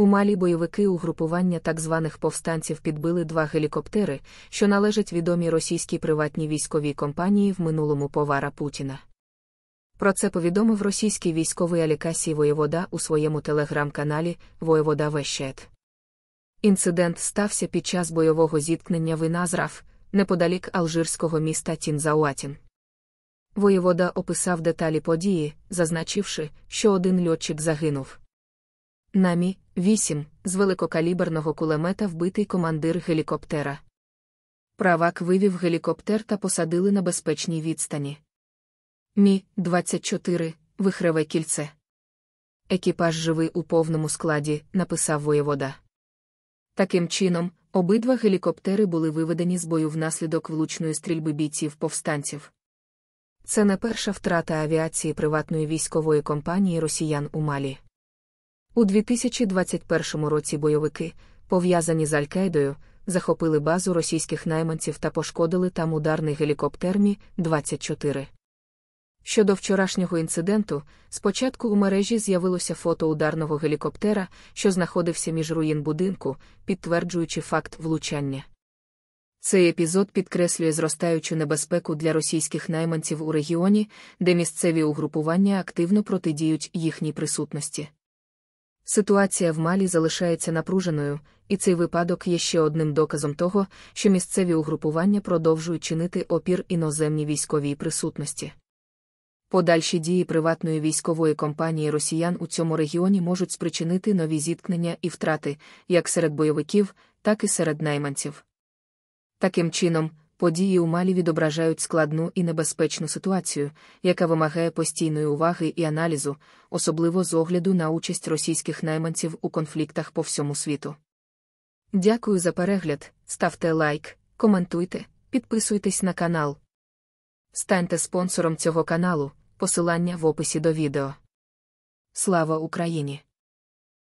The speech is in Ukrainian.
У Малі бойовики угрупування так званих повстанців підбили два гелікоптери, що належать відомій російській приватній військовій компанії в минулому повара Путіна. Про це повідомив російський військовий алікасій Воєвода у своєму телеграм-каналі Воєвода Вещет. Інцидент стався під час бойового зіткнення Виназраф, неподалік алжирського міста Тінзауатін. Воєвода описав деталі події, зазначивши, що один льотчик загинув. Намі, 8. З великокаліберного кулемета вбитий командир гелікоптера. Правак вивів гелікоптер та посадили на безпечній відстані. Мі 24. Вихреве кільце. Екіпаж живий у повному складі, написав воєвода. Таким чином, обидва гелікоптери були виведені з бою внаслідок влучної стрільби бійців повстанців. Це не перша втрата авіації приватної військової компанії росіян у Малі. У 2021 році бойовики, пов'язані з Аль-Каїдою, захопили базу російських найманців та пошкодили там ударний гелікоптер Мі-24. Щодо вчорашнього інциденту, спочатку у мережі з'явилося фото ударного гелікоптера, що знаходився між руїн будинку, підтверджуючи факт влучання. Цей епізод підкреслює зростаючу небезпеку для російських найманців у регіоні, де місцеві угрупування активно протидіють їхній присутності. Ситуація в Малі залишається напруженою, і цей випадок є ще одним доказом того, що місцеві угрупування продовжують чинити опір іноземній військовій присутності. Подальші дії приватної військової компанії росіян у цьому регіоні можуть спричинити нові зіткнення і втрати як серед бойовиків, так і серед найманців. Таким чином, події у Малі відображають складну і небезпечну ситуацію, яка вимагає постійної уваги і аналізу, особливо з огляду на участь російських найманців у конфліктах по всьому світу. Дякую за перегляд, ставте лайк, коментуйте, підписуйтесь на канал. Станьте спонсором цього каналу, посилання в описі до відео. Слава Україні!